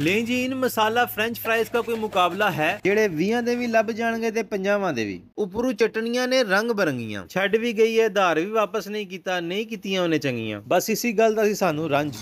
ਲੈ ਜੀ ਇਨ ਮਸਾਲਾ ਫ੍ਰੈਂਚ ਫ੍ਰਾਈਜ਼ ਦਾ ਕੋਈ ਮੁਕਾਬਲਾ ਹੈ ਜਿਹੜੇ 20 ਦੇ ਵੀ ਲੱਭ ਜਾਣਗੇ ਤੇ 50ਾਂ ਦੇ ਵੀ ਉਪਰੋਂ ਚਟਣੀਆਂ ਨੇ ਰੰਗ ਬਰੰਗੀਆਂ ਛੱਡ ਵੀ ਗਈ ਹੈ ਧਾਰ ਵੀ ਵਾਪਸ ਨਹੀਂ ਕੀਤਾ ਨਹੀਂ ਕੀਤੀਆਂ ਉਹਨੇ ਚੰਗੀਆਂ ਬਸ ਇਸੀ ਗੱਲ ਦਾ ਸੀ ਸਾਨੂੰ ਰੰਜ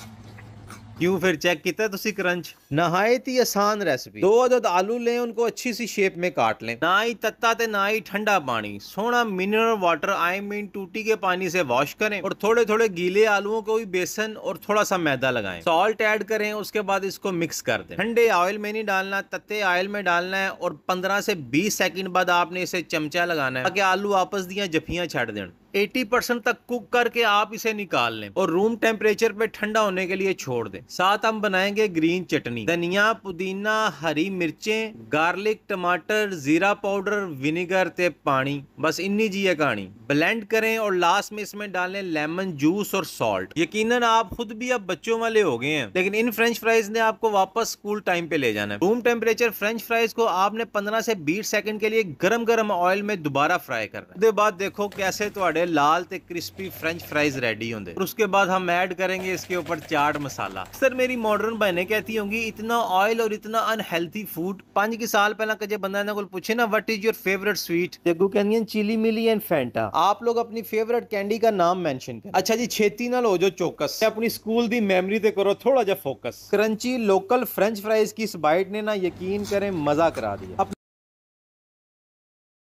क्यों फिर चेक किया ਤੁਸੀਂ क्रंच नहायत ही आसान रेसिपी दो ਅਦਦ आलू ਲੈ उनको अच्छी सी शेप में काट लें ना ही तत्ता ते ना ही ठंडा पानी सोना मिनरल वाटर आई मीन टूटी के पानी से वॉश करें और थोड़े थोड़े गीले आलुओं को भी बेसन और थोड़ा सा मैदा लगाएं सॉल्ट ऐड करें उसके बाद इसको मिक्स कर दें ठंडे ऑयल में नहीं डालना तत्ते ऑयल में डालना है और पंद्रह से बीस सेकेंड बाद आपने इसे चमचा लगाना है ताकि आलू आपस दिया जफिया छाट दें 80 परसेंट तक कुक करके आप इसे निकाल लें और रूम टेम्परेचर पे ठंडा होने के लिए छोड़ दें साथ हम बनाएंगे ग्रीन चटनी धनिया पुदीना हरी मिर्चें गार्लिक टमाटर जीरा पाउडर विनेगर ते पानी बस इन्नी जी है कहानी ब्लेंड करें और लास्ट में इसमें डालें लेमन जूस और सॉल्ट यकीनन आप खुद भी अब बच्चों वाले हो गए हैं लेकिन इन फ्रेंच फ्राइज ने आपको वापस स्कूल टाइम पे ले जाना है रूम टेम्परेचर फ्रेंच फ्राइज को आपने पंद्रह से बीस सेकेंड के लिए गर्म गर्म ऑयल में दोबारा फ्राई करना दे बाद देखो कैसे थोड़े तो ਹੁੰਦੇ ਲਾਲ ਤੇ ਕ੍ਰਿਸਪੀ ਫ੍ਰੈਂਚ ਫ੍राइज रेडी होंगे और उसके बाद हम ऐड करेंगे इसके ऊपर चाट मसाला सर मेरी मॉडर्न बहने कहती होंगी इतना ऑयल और इतना अनहेल्थी फूड पांच के साल पहला कजे बंदा को पूछे ना what is your favourite sweet जगू कहती हैं चिली मिली एंड फेंटा आप लोग अपनी फेवरेट कैंडी का नाम मेंशन करें अच्छा जी छेती ना हो जो चौकस अपनी स्कूल की मेमरी से करो थोड़ा जा focus crunchy local French fries की इस बाइट ने ना यकीन करें मजा करा दिया